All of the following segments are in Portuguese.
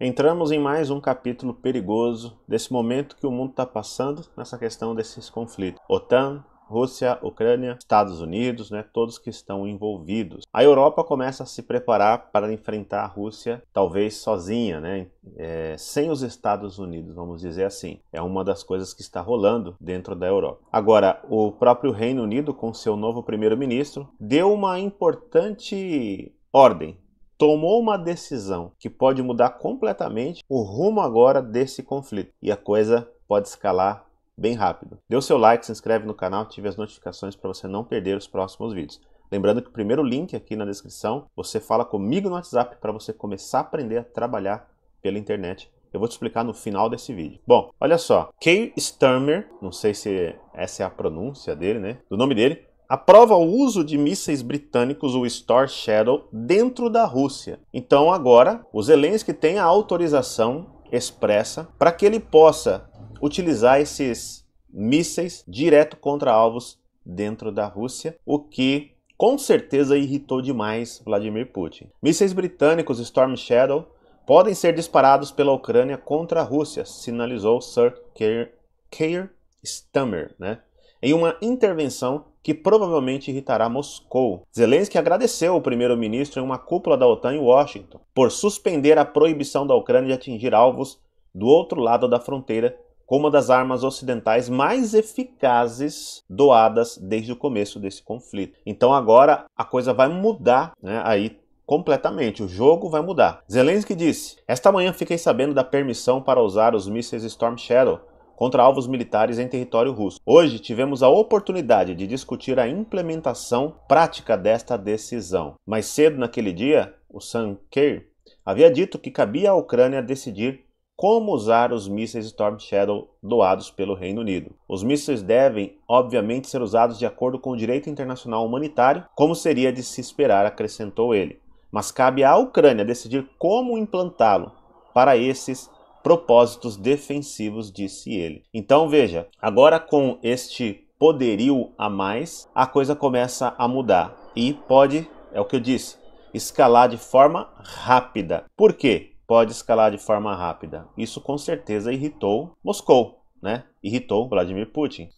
Entramos em mais um capítulo perigoso desse momento que o mundo está passando nessa questão desses conflitos. OTAN, Rússia, Ucrânia, Estados Unidos, né, todos que estão envolvidos. A Europa começa a se preparar para enfrentar a Rússia, talvez sozinha, né, é, sem os Estados Unidos, vamos dizer assim. É uma das coisas que está rolando dentro da Europa. Agora, o próprio Reino Unido, com seu novo primeiro-ministro, deu uma importante ordem tomou uma decisão que pode mudar completamente o rumo agora desse conflito e a coisa pode escalar bem rápido. Dê o seu like, se inscreve no canal, ative as notificações para você não perder os próximos vídeos. Lembrando que o primeiro link aqui na descrição, você fala comigo no WhatsApp para você começar a aprender a trabalhar pela internet. Eu vou te explicar no final desse vídeo. Bom, olha só, Kay Sturmer, não sei se essa é a pronúncia dele, né? Do nome dele, aprova o uso de mísseis britânicos, o Storm Shadow, dentro da Rússia. Então agora, o Zelensky tem a autorização expressa para que ele possa utilizar esses mísseis direto contra alvos dentro da Rússia, o que com certeza irritou demais Vladimir Putin. Mísseis britânicos Storm Shadow podem ser disparados pela Ucrânia contra a Rússia, sinalizou Sir Keir, Keir Stammer, né? em uma intervenção que provavelmente irritará Moscou. Zelensky agradeceu o primeiro-ministro em uma cúpula da OTAN em Washington por suspender a proibição da Ucrânia de atingir alvos do outro lado da fronteira com uma das armas ocidentais mais eficazes doadas desde o começo desse conflito. Então agora a coisa vai mudar, né? Aí completamente. O jogo vai mudar. Zelensky disse: Esta manhã fiquei sabendo da permissão para usar os mísseis Storm Shadow contra alvos militares em território russo. Hoje tivemos a oportunidade de discutir a implementação prática desta decisão. Mais cedo naquele dia, o Sankey havia dito que cabia à Ucrânia decidir como usar os mísseis Storm Shadow doados pelo Reino Unido. Os mísseis devem, obviamente, ser usados de acordo com o direito internacional humanitário, como seria de se esperar, acrescentou ele. Mas cabe à Ucrânia decidir como implantá-lo para esses propósitos defensivos, disse ele. Então veja, agora com este poderio a mais, a coisa começa a mudar e pode, é o que eu disse, escalar de forma rápida. Por quê? Pode escalar de forma rápida. Isso com certeza irritou Moscou, né? Irritou Vladimir Putin.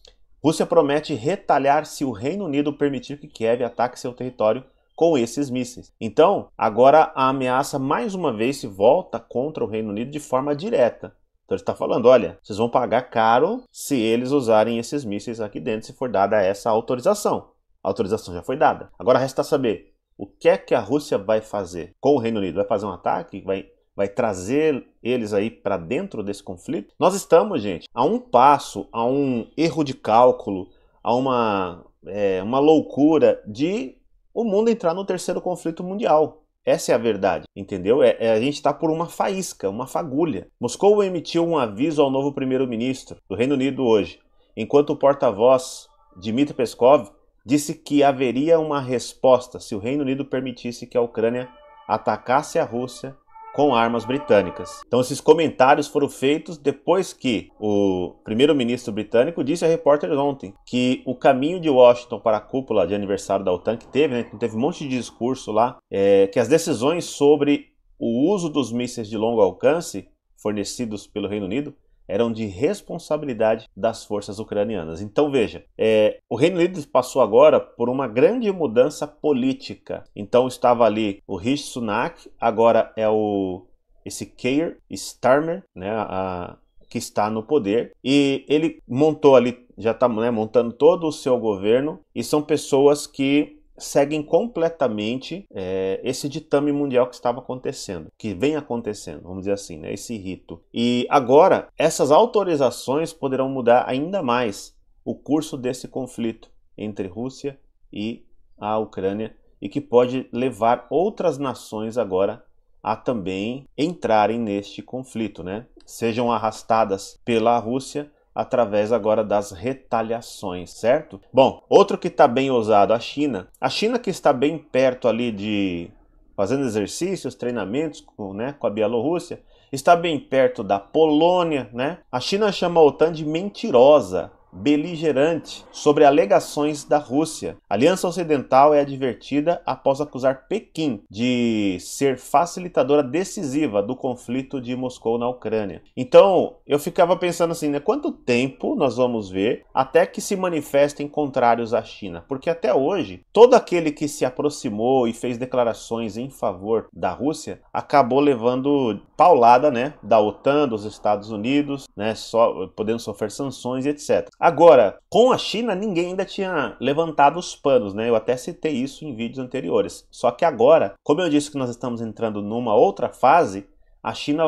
Rússia promete retalhar se o Reino Unido permitir que Kiev ataque seu território com esses mísseis. Então, agora a ameaça mais uma vez se volta contra o Reino Unido de forma direta. Então ele está falando, olha, vocês vão pagar caro se eles usarem esses mísseis aqui dentro, se for dada essa autorização. A autorização já foi dada. Agora resta saber o que é que a Rússia vai fazer com o Reino Unido. Vai fazer um ataque? Vai, vai trazer eles aí para dentro desse conflito? Nós estamos, gente, a um passo, a um erro de cálculo, a uma, é, uma loucura de o mundo entrar no terceiro conflito mundial. Essa é a verdade, entendeu? É, é a gente está por uma faísca, uma fagulha. Moscou emitiu um aviso ao novo primeiro-ministro do Reino Unido hoje, enquanto o porta-voz Dmitry Peskov disse que haveria uma resposta se o Reino Unido permitisse que a Ucrânia atacasse a Rússia com armas britânicas. Então esses comentários foram feitos depois que o primeiro-ministro britânico disse a repórter ontem que o caminho de Washington para a cúpula de aniversário da OTAN que teve, né, teve um monte de discurso lá, é, que as decisões sobre o uso dos mísseis de longo alcance fornecidos pelo Reino Unido eram de responsabilidade das forças ucranianas. Então veja, é, o Reino Unido passou agora por uma grande mudança política. Então estava ali o Rishi Sunak, agora é o esse Keir Starmer, né, a, que está no poder e ele montou ali já está né, montando todo o seu governo e são pessoas que seguem completamente é, esse ditame mundial que estava acontecendo, que vem acontecendo, vamos dizer assim, né, esse rito. E agora, essas autorizações poderão mudar ainda mais o curso desse conflito entre Rússia e a Ucrânia e que pode levar outras nações agora a também entrarem neste conflito, né? Sejam arrastadas pela Rússia através agora das retaliações, certo? Bom, outro que está bem ousado, a China. A China que está bem perto ali de fazendo exercícios, treinamentos com, né, com a Bielorrússia, está bem perto da Polônia, né? A China chama a OTAN de mentirosa, beligerante sobre alegações da Rússia. A Aliança Ocidental é advertida após acusar Pequim de ser facilitadora decisiva do conflito de Moscou na Ucrânia. Então, eu ficava pensando assim, né, quanto tempo nós vamos ver até que se manifestem contrários à China? Porque até hoje, todo aquele que se aproximou e fez declarações em favor da Rússia acabou levando paulada, né, da OTAN, dos Estados Unidos, né, só podendo sofrer sanções e etc. Agora, com a China, ninguém ainda tinha levantado os panos, né? Eu até citei isso em vídeos anteriores. Só que agora, como eu disse que nós estamos entrando numa outra fase, a China,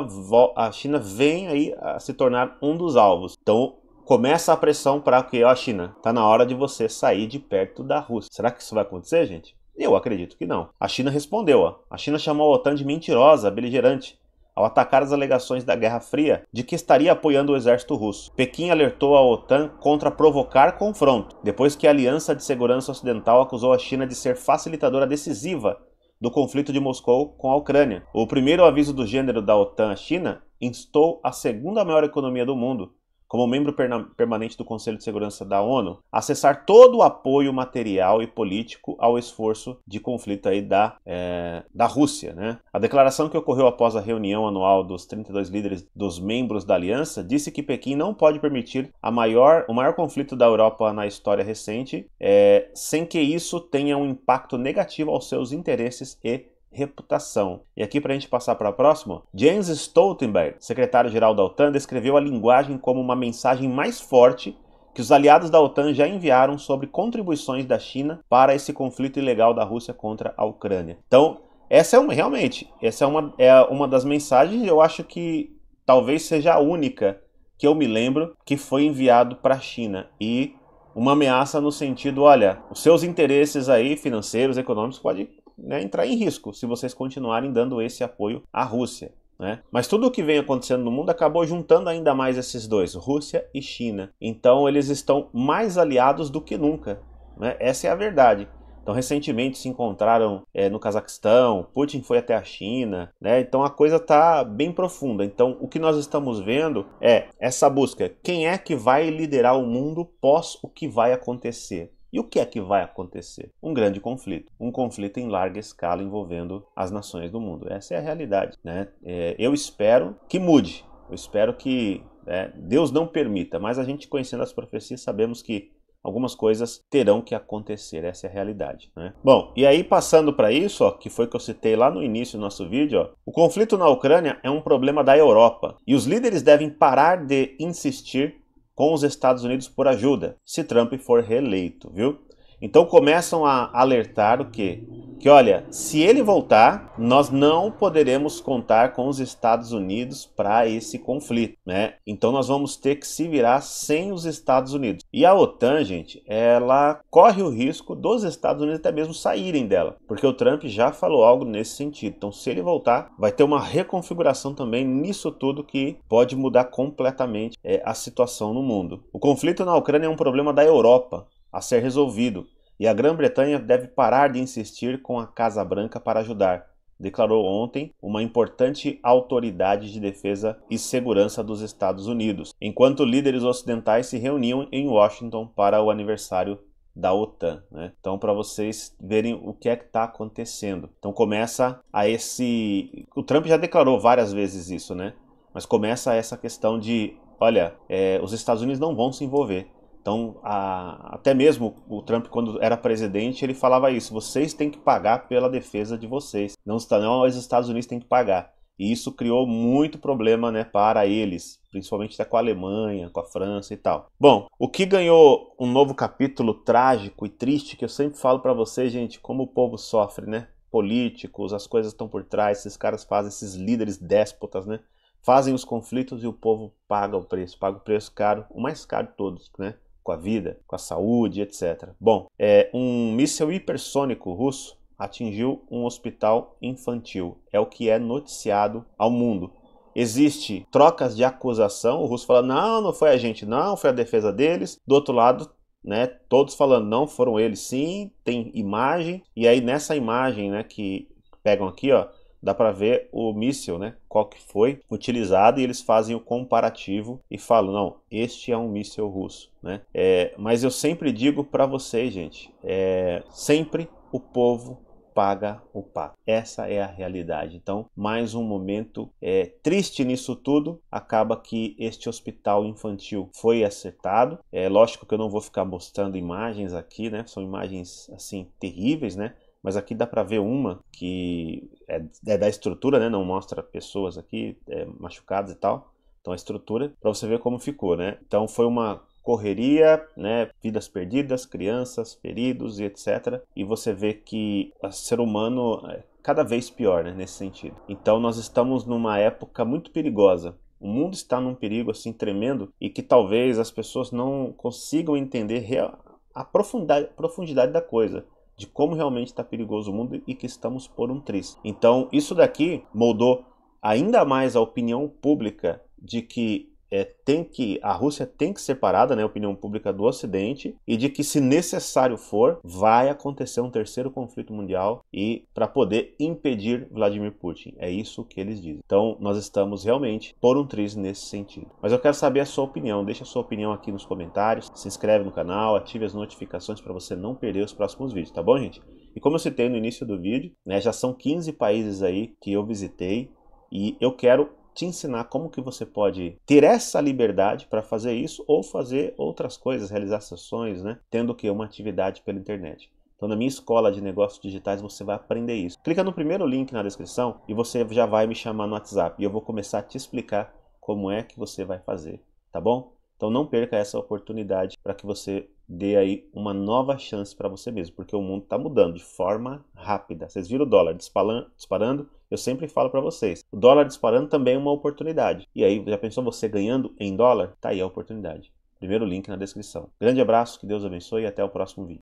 a China vem aí a se tornar um dos alvos. Então, começa a pressão para que, ó, a China, tá na hora de você sair de perto da Rússia. Será que isso vai acontecer, gente? Eu acredito que não. A China respondeu, ó. A China chamou a OTAN de mentirosa, beligerante ao atacar as alegações da Guerra Fria de que estaria apoiando o exército russo. Pequim alertou a OTAN contra provocar confronto, depois que a Aliança de Segurança Ocidental acusou a China de ser facilitadora decisiva do conflito de Moscou com a Ucrânia. O primeiro aviso do gênero da OTAN à China instou a segunda maior economia do mundo como membro permanente do Conselho de Segurança da ONU, acessar todo o apoio material e político ao esforço de conflito aí da, é, da Rússia. Né? A declaração que ocorreu após a reunião anual dos 32 líderes dos membros da aliança disse que Pequim não pode permitir a maior, o maior conflito da Europa na história recente é, sem que isso tenha um impacto negativo aos seus interesses e reputação. E aqui, para a gente passar para o próximo, James Stoltenberg, secretário-geral da OTAN, descreveu a linguagem como uma mensagem mais forte que os aliados da OTAN já enviaram sobre contribuições da China para esse conflito ilegal da Rússia contra a Ucrânia. Então, essa é uma, realmente, essa é uma, é uma das mensagens, eu acho que talvez seja a única que eu me lembro que foi enviado para a China. E uma ameaça no sentido, olha, os seus interesses aí financeiros, econômicos, pode né, entrar em risco se vocês continuarem dando esse apoio à Rússia. Né? Mas tudo o que vem acontecendo no mundo acabou juntando ainda mais esses dois, Rússia e China. Então eles estão mais aliados do que nunca. Né? Essa é a verdade. Então, recentemente se encontraram é, no Cazaquistão, Putin foi até a China, né? Então a coisa está bem profunda. Então, o que nós estamos vendo é essa busca: quem é que vai liderar o mundo pós o que vai acontecer? E o que é que vai acontecer? Um grande conflito. Um conflito em larga escala envolvendo as nações do mundo. Essa é a realidade. Né? É, eu espero que mude. Eu espero que né, Deus não permita. Mas a gente, conhecendo as profecias, sabemos que algumas coisas terão que acontecer. Essa é a realidade. Né? Bom, e aí passando para isso, ó, que foi que eu citei lá no início do nosso vídeo, ó, o conflito na Ucrânia é um problema da Europa. E os líderes devem parar de insistir com os Estados Unidos por ajuda, se Trump for reeleito, viu? Então começam a alertar o quê? Que olha, se ele voltar, nós não poderemos contar com os Estados Unidos para esse conflito, né? Então nós vamos ter que se virar sem os Estados Unidos. E a OTAN, gente, ela corre o risco dos Estados Unidos até mesmo saírem dela, porque o Trump já falou algo nesse sentido. Então se ele voltar, vai ter uma reconfiguração também nisso tudo que pode mudar completamente é, a situação no mundo. O conflito na Ucrânia é um problema da Europa, a ser resolvido e a Grã-Bretanha deve parar de insistir com a Casa Branca para ajudar, declarou ontem uma importante autoridade de defesa e segurança dos Estados Unidos, enquanto líderes ocidentais se reuniam em Washington para o aniversário da OTAN, né? Então para vocês verem o que é que está acontecendo. Então começa a esse, o Trump já declarou várias vezes isso, né? Mas começa essa questão de, olha, é, os Estados Unidos não vão se envolver. Então, a, até mesmo o Trump, quando era presidente, ele falava isso: vocês têm que pagar pela defesa de vocês. Não, não os Estados Unidos têm que pagar. E isso criou muito problema né, para eles, principalmente até com a Alemanha, com a França e tal. Bom, o que ganhou um novo capítulo trágico e triste, que eu sempre falo para vocês, gente, como o povo sofre, né? Políticos, as coisas estão por trás, esses caras fazem, esses líderes déspotas, né? Fazem os conflitos e o povo paga o preço, paga o preço caro, o mais caro de todos, né? com a vida, com a saúde, etc. Bom, é, um míssil hipersônico russo atingiu um hospital infantil. É o que é noticiado ao mundo. Existe trocas de acusação. O russo fala: não, não foi a gente, não, foi a defesa deles. Do outro lado, né, todos falando: não, foram eles sim, tem imagem. E aí nessa imagem né, que pegam aqui, ó, dá para ver o míssil, né? Qual que foi utilizado e eles fazem o comparativo e falam, não, este é um míssil russo, né? É, mas eu sempre digo para vocês, gente, é, sempre o povo paga o pato. Essa é a realidade. Então, mais um momento é, triste nisso tudo. Acaba que este hospital infantil foi acertado. É lógico que eu não vou ficar mostrando imagens aqui, né? São imagens assim terríveis, né? mas aqui dá para ver uma que é, é, da estrutura, né? Não mostra pessoas aqui é, machucadas e tal. Então a estrutura para você ver como ficou, né? Então foi uma correria, né? Vidas perdidas, crianças, feridos e etc. E você vê que o ser humano é cada vez pior, né? Nesse sentido. Então nós estamos numa época muito perigosa. O mundo está num perigo assim tremendo e que talvez as pessoas não consigam entender real, a profundidade, a profundidade da coisa de como realmente está perigoso o mundo e que estamos por um triz. Então, isso daqui moldou ainda mais a opinião pública de que é, tem que a Rússia tem que ser parada, né, opinião pública do Ocidente, e de que se necessário for, vai acontecer um terceiro conflito mundial e para poder impedir Vladimir Putin. É isso que eles dizem. Então, nós estamos realmente por um triz nesse sentido. Mas eu quero saber a sua opinião. Deixa a sua opinião aqui nos comentários, se inscreve no canal, ative as notificações para você não perder os próximos vídeos, tá bom, gente? E como eu citei no início do vídeo, né, já são 15 países aí que eu visitei e eu quero te ensinar como que você pode ter essa liberdade para fazer isso ou fazer outras coisas, realizar sessões, né? Tendo que uma atividade pela internet. Então, na minha escola de negócios digitais, você vai aprender isso. Clica no primeiro link na descrição e você já vai me chamar no WhatsApp e eu vou começar a te explicar como é que você vai fazer, tá bom? Então, não perca essa oportunidade para que você dê aí uma nova chance para você mesmo, porque o mundo está mudando de forma rápida. Vocês viram o dólar disparando eu sempre falo para vocês, o dólar disparando também é uma oportunidade. E aí, já pensou você ganhando em dólar? Tá aí a oportunidade. Primeiro link na descrição. Grande abraço, que Deus abençoe e até o próximo vídeo.